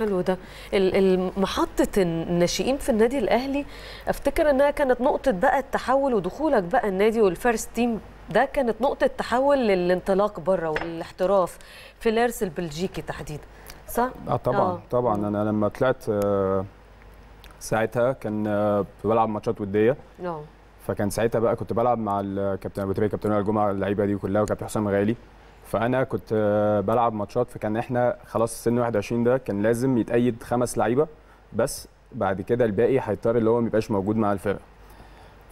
حلو ده محطه الناشئين في النادي الاهلي افتكر انها كانت نقطه بقى التحول ودخولك بقى النادي والفيرست تيم ده كانت نقطه تحول للانطلاق بره والاحتراف في الارس البلجيكي تحديدا صح اه طبعا آه. طبعا انا لما طلعت آه، ساعتها كان آه، بلعب ماتشات وديه اه فكان ساعتها بقى كنت بلعب مع الكابتن ابو تريكه كابتن الجمعه اللعيبه دي كلها وكابتن حسام غالي فانا كنت آه، بلعب ماتشات فكان احنا خلاص سن 21 ده كان لازم يتأيد خمس لعيبه بس بعد كده الباقي هيضطر اللي هو ما يبقاش موجود مع الفرقه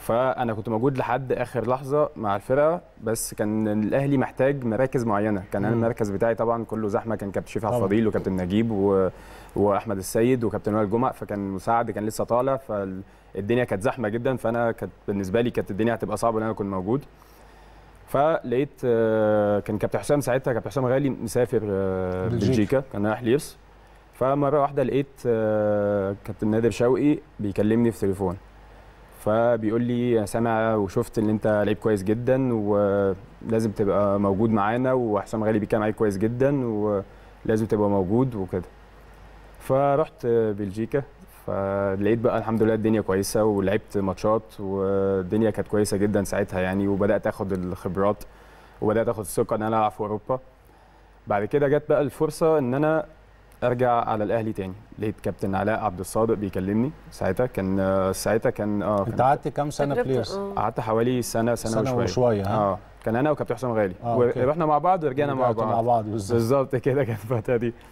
فانا كنت موجود لحد اخر لحظه مع الفرقه بس كان الاهلي محتاج مراكز معينه كان انا المركز بتاعي طبعا كله زحمه كان كابتن عبد الفضيل وكابتن نجيب و... واحمد السيد وكابتن وائل جمعه فكان مساعد كان لسه طالع فالدنيا كانت زحمه جدا فانا كانت بالنسبه لي كانت الدنيا هتبقى صعبه ان انا اكون موجود فلقيت آه، كان كابتن حسام ساعتها كابتن حسام غالي مسافر آه، بلجيكا كان رايح ليرس فمره واحده لقيت آه، كابتن نادر شوقي بيكلمني في تليفون فبيقول لي سامع وشفت ان انت لعيب كويس جدا ولازم تبقى موجود معانا وحسام غالي بيتكلم عليك كويس جدا ولازم تبقى موجود وكده فرحت بلجيكا فلقيت بقى الحمد لله الدنيا كويسه ولعبت ماتشات والدنيا كانت كويسه جدا ساعتها يعني وبدات اخد الخبرات وبدات اخد الثقه ان انا العب في اوروبا بعد كده جت بقى الفرصه ان انا ارجع على الاهلي تاني لقيت كابتن علاء عبد الصادق بيكلمني ساعتها كان ساعتها كان اه انت قعدت كام سنه بليرز؟ آه. قعدت حوالي سنه سنه, سنة وشويه وشوية اه كان انا وكابتن حسام غالي آه ورحنا مع بعض ورجعنا مع بعض مع بعض بالظبط كده كانت الفتره دي